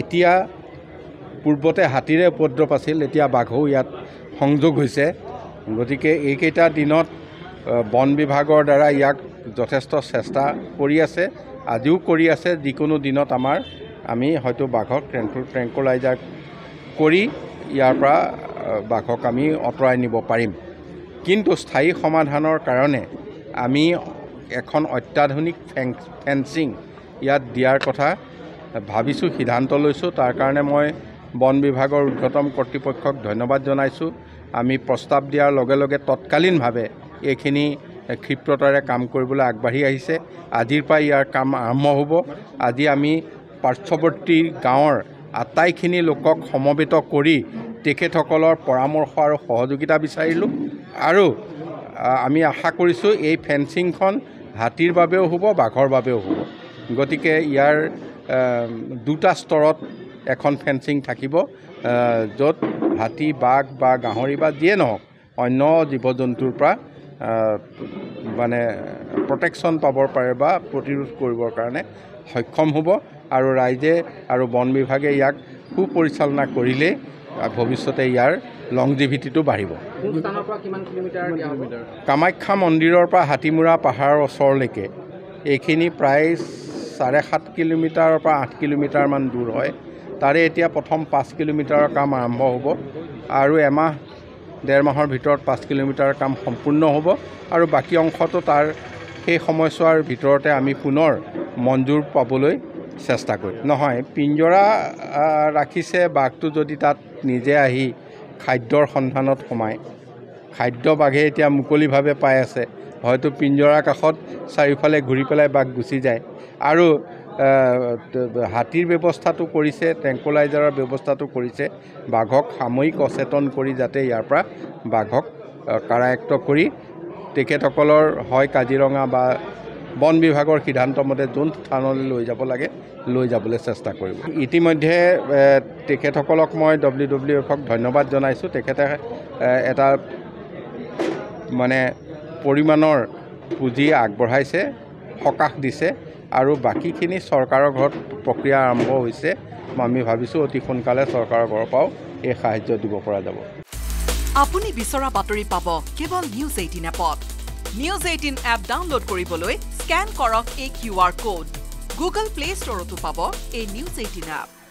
এতিয়া পূৰ্বতে হাতীৰে উপদ্ৰৱ আছিল এতিয়া বাঘো ইয়াত সংযোগ হৈছে গতিকে এইকেইটা দিনত বন বিভাগৰ দ্বাৰা ইয়াক যথেষ্ট চেষ্টা কৰি আছে আজিও কৰি আছে যিকোনো দিনত আমাৰ আমি হয়তো বাঘক ট্ৰেংকুলাইজাৰ কৰি ইয়াৰ পৰা বাঘক আমি আঁতৰাই নিব পাৰিম কিন্তু স্থায়ী সমাধানৰ কাৰণে আমি এখন অত্যাধুনিক ফেং ফেঞ্চিং ইয়াত দিয়াৰ কথা ভাবিছোঁ সিদ্ধান্ত লৈছোঁ তাৰ কাৰণে মই বন বিভাগৰ উৰ্ধতম কৰ্তৃপক্ষক ধন্যবাদ জনাইছোঁ আমি প্ৰস্তাৱ দিয়াৰ লগে লগে তৎকালীনভাৱে এইখিনি ক্ষিপ্ৰতাৰে কাম কৰিবলৈ আগবাঢ়ি আহিছে আজিৰ পৰা ইয়াৰ কাম আৰম্ভ হ'ব আজি আমি পাৰ্শ্বৱৰ্তী গাঁৱৰ আটাইখিনি লোকক সমবেত কৰি তেখেতসকলৰ পৰামৰ্শ আৰু সহযোগিতা বিচাৰিলোঁ আৰু আমি আশা কৰিছোঁ এই ফেঞ্চিংখন হাতীৰ বাবেও হ'ব বাঘৰ বাবেও হ'ব গতিকে ইয়াৰ দুটা স্তৰত এখন ফেঞ্চিং থাকিব য'ত হাতী বাঘ বা গাহৰি বা যিয়ে নহওক অন্য জীৱ জন্তুৰ পৰা মানে প্ৰটেকশ্যন পাবৰ পাৰে বা প্ৰতিৰোধ কৰিবৰ কাৰণে সক্ষম হ'ব আৰু ৰাইজে আৰু বন বিভাগে ইয়াক সুপৰিচালনা কৰিলেই ভৱিষ্যতে ইয়াৰ লং জিভিটিটো বাঢ়িব কামাখ্যা মন্দিৰৰ পৰা হাতীমুৰা পাহাৰৰ ওচৰলৈকে এইখিনি প্ৰায় চাৰে সাত কিলোমিটাৰৰ পৰা আঠ কিলোমিটাৰমান দূৰ হয় তাৰে এতিয়া প্ৰথম পাঁচ কিলোমিটাৰৰ কাম আৰম্ভ হ'ব আৰু এমাহ ডেৰ মাহৰ ভিতৰত পাঁচ কিলোমিটাৰৰ কাম সম্পূৰ্ণ হ'ব আৰু বাকী অংশটো তাৰ সেই সময়ছোৱাৰ ভিতৰতে আমি পুনৰ মঞ্জুৰ পাবলৈ চেষ্টা কৰিম নহয় পিঞ্জৰা ৰাখিছে বাঘটো যদি তাত নিজে আহি খাদ্যৰ সন্ধানত সোমায় খাদ্য বাঘে এতিয়া মুকলিভাৱে পাই আছে হয়তো পিঞ্জৰাৰ কাষত চাৰিওফালে ঘূৰি পেলাই বাঘ গুচি যায় আৰু হাতীৰ ব্যৱস্থাটো কৰিছে টেংকুলাইজাৰৰ ব্যৱস্থাটো কৰিছে বাঘক সাময়িক অচেতন কৰি যাতে ইয়াৰ পৰা বাঘক কাৰায়ত্ব কৰি তেখেতসকলৰ হয় কাজিৰঙা বা বন বিভাগৰ সিদ্ধান্তমতে যোন স্থানলৈ লৈ যাব লাগে লৈ যাবলৈ চেষ্টা কৰিব ইতিমধ্যে তেখেতসকলক মই ডব্লিউ ডব্লিউ এফক ধন্যবাদ জনাইছোঁ তেখেতে এটা মানে পৰিমাণৰ পুঁজি আগবঢ়াইছে সকাহ দিছে আৰু বাকীখিনি চৰকাৰৰ ঘৰত প্ৰক্ৰিয়া আৰম্ভ হৈছে আমি ভাবিছোঁ অতি সোনকালে চৰকাৰৰ ঘৰৰ পৰাও এই সাহায্য দিব পৰা যাব আপুনি বিচৰা বাতৰি পাব কেৱল নিউজ এইটিন এপত নিউজ এইটিন এপ ডাউনলোড কৰিবলৈ স্কেন কৰক এই Q R code Google Play ষ্টৰতো পাব এই নিউজ এইটিন এপ